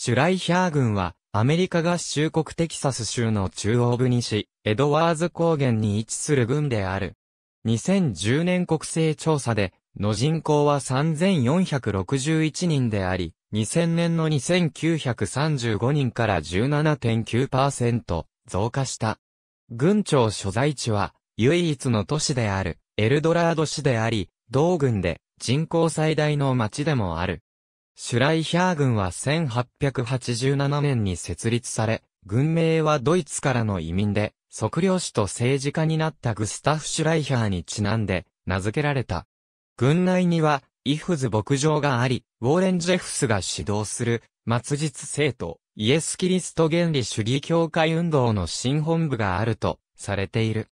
シュライヒャー郡は、アメリカ合衆国テキサス州の中央部にし、エドワーズ高原に位置する郡である。2010年国勢調査で、の人口は3461人であり、2000年の2935人から17.9%増加した。郡庁所在地は、唯一の都市である、エルドラード市であり、同郡で、人口最大の町でもある。シュライヒャー軍は1887年に設立され、軍名はドイツからの移民で、測量士と政治家になったグスタフ・シュライヒャーにちなんで、名付けられた。軍内には、イフズ牧場があり、ウォーレン・ジェフスが指導する、末日政党、イエス・キリスト原理主義協会運動の新本部があると、されている。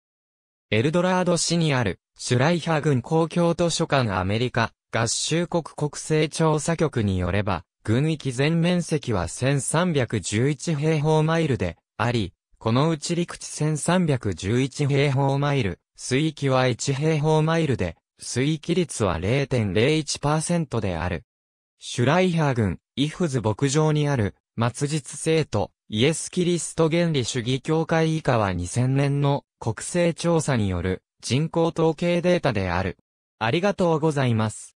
エルドラード市にある、シュライヒャー軍公共図書館アメリカ、合衆国国勢調査局によれば、軍域全面積は1311平方マイルであり、このうち陸地1311平方マイル、水域は1平方マイルで、水域率は0.01%である。シュライハー郡、イフズ牧場にある、末日生徒、イエス・キリスト原理主義協会以下は2000年の国勢調査による人口統計データである。ありがとうございます。